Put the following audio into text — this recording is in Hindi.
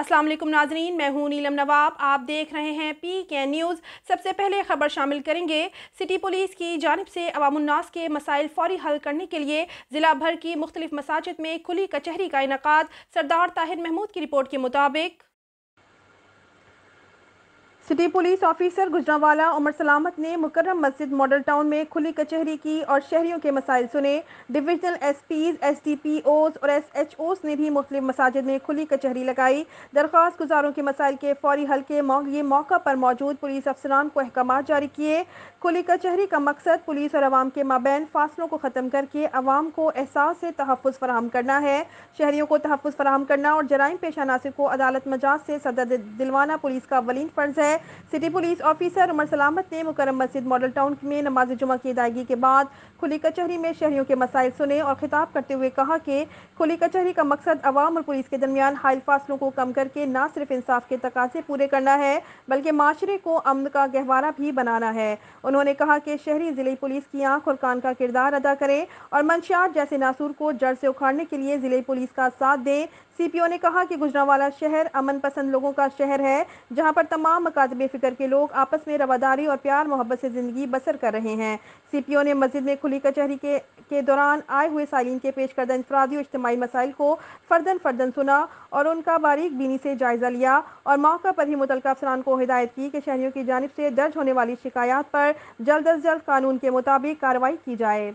अस्सलाम वालेकुम नाजरीन मैं हूं नीलम नवाब आप देख रहे हैं पी के न्यूज़ सबसे पहले खबर शामिल करेंगे सिटी पुलिस की जानब से अवामनास के मसाइल फौरी हल करने के लिए ज़िला भर की मुख्तलिफ मसाजिद में खुली कचहरी का इनका सरदार ताहिर महमूद की रिपोर्ट के मुताबिक city police officer Gujranwala Umar Salamat ने मुकर्रम मस्जिद मॉडल टाउन में खुली कचहरी की और शहरियों के मसाइल सुने डी एसपीज एसडीपीओज और ओज ने भी मुस्लिम मसाजिद में खुली कचहरी लगाई दरख्वास्त गुजारों के मसाइल के फौरी हल के लिए मौका पर मौजूद पुलिस अफसरान को अहकाम जारी किए खुली कचहरी का मकसद पुलिस और आवाम के माबेन फासलों को ख़त्म करके आवाम को एहसास से तहफ़ फराहम करना है शहरीों को तहफ़ फराहम करना और जराइम पेशा नासिर को अदालत मजाज से सदर दिलवाना पुलिस का वलीन फ़र्ज़ है city police officer Umar Salamat ने मुकरम मस्जिद मॉडल टाउन में नमाज जुमा की अदायगी के बाद खुली कचहरी में शहरियों के मसाइल सुने और खिताब करते हुए कहा कि खुली कचहरी का मकसद अवाम और पुलिस के दरमियान हाइल फासलों को कम करके न सिर्फ इंसाफ के तकाजे पूरे करना है बल्कि माशरे को अमन का गहवारा भी बनाना है उन्होंने कहा कि शहरी जिले पुलिस की आंख और कान का किरदार अदा करें और मंशियात जैसे नासूर को जड़ से उखाड़ने के लिए जिले पुलिस का साथ दें सीपीओ ने कहा कि गुजरावाला शहर अमन पसंद लोगों का शहर है जहां पर तमाम मकातब फिक्र के लोग आपस में रवादारी और प्यार मोहब्बत से ज़िंदगी बसर कर रहे हैं सीपीओ ने मस्जिद में खुली कचहरी के के दौरान आए हुए सालीन के पेश करदा इंफरादी और इज्तमी मसाइल को फर्दन फर्दन सुना और उनका बारीक बीनी से जायज़ा लिया और मौका पर ही मुतल अफसरान को हिदायत की कि शहरीों की जानब से दर्ज होने वाली शिकायत पर जल्द अज जल्द कानून के मुताबिक कार्रवाई की जाए